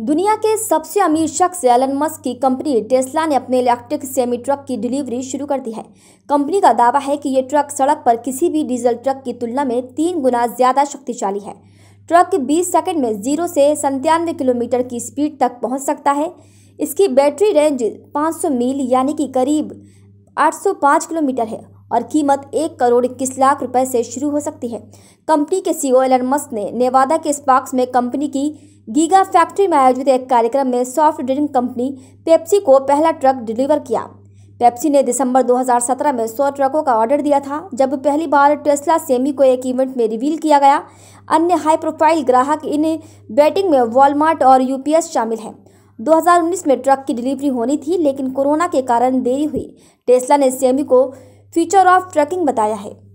दुनिया के सबसे अमीर शख्स एलन मस्क की कंपनी टेस्ला ने अपने इलेक्ट्रिक सेमी ट्रक की डिलीवरी शुरू कर दी है कंपनी का दावा है कि ये ट्रक सड़क पर किसी भी डीजल ट्रक की तुलना में तीन गुना ज़्यादा शक्तिशाली है ट्रक 20 सेकंड में जीरो से संतानवे किलोमीटर की स्पीड तक पहुंच सकता है इसकी बैटरी रेंज 500 मील यानी कि करीब 805 किलोमीटर है और कीमत एक करोड़ इक्कीस लाख रुपए से शुरू हो सकती है कंपनी के सीईओ एलन मस्क ने नेवादा के स्पार्क्स में कंपनी की गीगा फैक्ट्री में आयोजित एक कार्यक्रम में सॉफ्ट ड्रिंक कंपनी पेप्सी को पहला ट्रक डिलीवर किया पेप्सी ने दिसंबर 2017 में 100 ट्रकों का ऑर्डर दिया था जब पहली बार टेस्ला सेमी को एक इवेंट में रिवील किया गया अन्य हाई प्रोफाइल ग्राहक इन बैटिंग में वॉलमार्ट और यूपीएस शामिल हैं 2019 में ट्रक की डिलीवरी होनी थी लेकिन कोरोना के कारण देरी हुई टेस्ला ने सेमी को फीचर ऑफ ट्रैकिंग बताया है